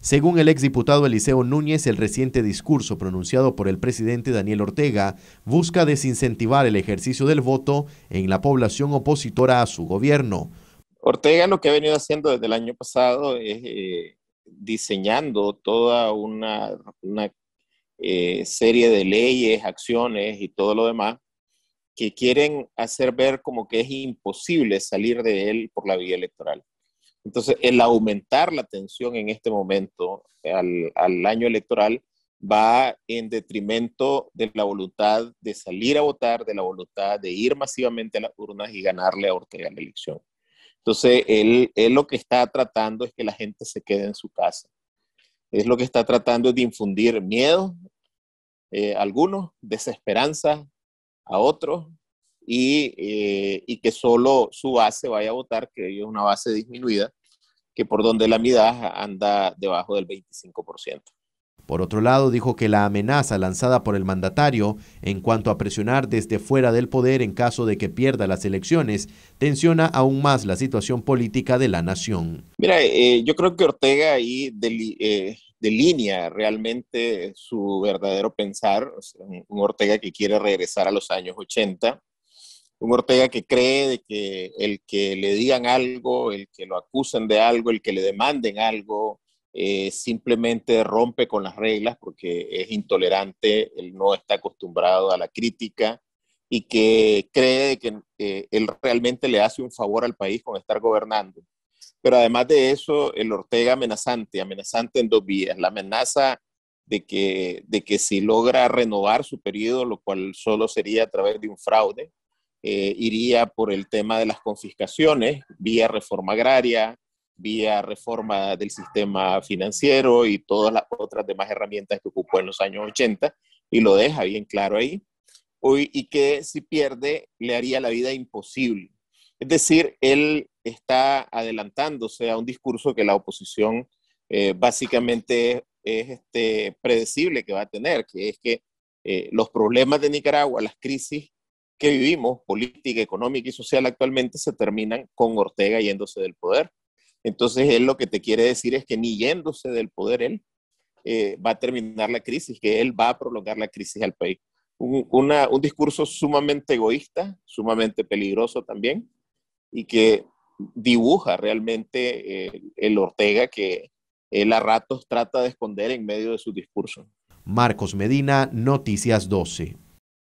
Según el exdiputado Eliseo Núñez, el reciente discurso pronunciado por el presidente Daniel Ortega busca desincentivar el ejercicio del voto en la población opositora a su gobierno. Ortega lo que ha venido haciendo desde el año pasado es eh, diseñando toda una, eh, serie de leyes, acciones y todo lo demás que quieren hacer ver como que es imposible salir de él por la vía electoral. Entonces, el aumentar la tensión en este momento al, al año electoral va en detrimento de la voluntad de salir a votar, de la voluntad de ir masivamente a las urnas y ganarle a Ortega la elección. Entonces, él, él, lo que está tratando es que la gente se quede en su casa. Es lo que está tratando de infundir miedo a eh, algunos, desesperanza a otros, y, eh, y, que solo su base vaya a votar, que es una base disminuida, que por donde la mitad anda debajo del 25%. Por otro lado, dijo que la amenaza lanzada por el mandatario en cuanto a presionar desde fuera del poder en caso de que pierda las elecciones tensiona aún más la situación política de la nación. Mira, eh, yo creo que Ortega ahí de eh, delinea realmente su verdadero pensar, un Ortega que quiere regresar a los años 80, un Ortega que cree de que el que le digan algo, el que lo acusen de algo, el que le demanden algo, eh, simplemente rompe con las reglas porque es intolerante, él no está acostumbrado a la crítica y que cree que eh, él realmente le hace un favor al país con estar gobernando. Pero además de eso, el Ortega amenazante, amenazante en dos vías, la amenaza de que, de que si logra renovar su periodo, lo cual solo sería a través de un fraude, eh, iría por el tema de las confiscaciones, vía reforma agraria, vía reforma del sistema financiero y todas las otras demás herramientas que ocupó en los años 80, y lo deja bien claro ahí, Hoy, y que si pierde le haría la vida imposible. Es decir, él está adelantándose a un discurso que la oposición eh, básicamente es, este, predecible que va a tener, que es que eh, los problemas de Nicaragua, las crisis, que vivimos, política, económica y social actualmente, se terminan con Ortega yéndose del poder. Entonces, él lo que te quiere decir es que ni yéndose del poder, él eh, va a terminar la crisis, que él va a prolongar la crisis al país. Un, discurso sumamente egoísta, sumamente peligroso también, y que dibuja realmente eh, el Ortega que él a ratos trata de esconder en medio de su discurso. Marcos Medina, Noticias 12.